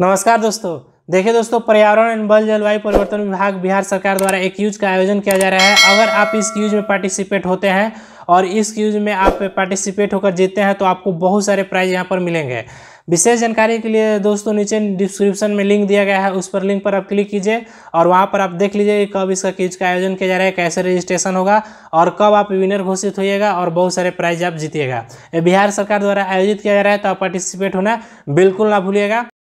नमस्कार दोस्तों देखिए दोस्तों पर्यावरण एवं बल जलवायु परिवर्तन विभाग बिहार सरकार द्वारा एक यूज का आयोजन किया जा रहा है अगर आप इस यूज में पार्टिसिपेट होते हैं और इस यूज में आप पार्टिसिपेट होकर जीतते हैं तो आपको बहुत सारे प्राइज यहाँ पर मिलेंगे विशेष जानकारी के लिए दोस्तों नीचे डिस्क्रिप्शन में लिंक दिया गया है उस पर लिंक पर आप क्लिक कीजिए और वहाँ पर आप देख लीजिए कब इसका क्यूज का आयोजन किया जा रहा है कैसे रजिस्ट्रेशन होगा और कब आप विनर घोषित होइएगा और बहुत सारे प्राइज आप जीतिएगा बिहार सरकार द्वारा आयोजित किया जा रहा है तो आप पार्टिसिपेट होना बिल्कुल ना भूलिएगा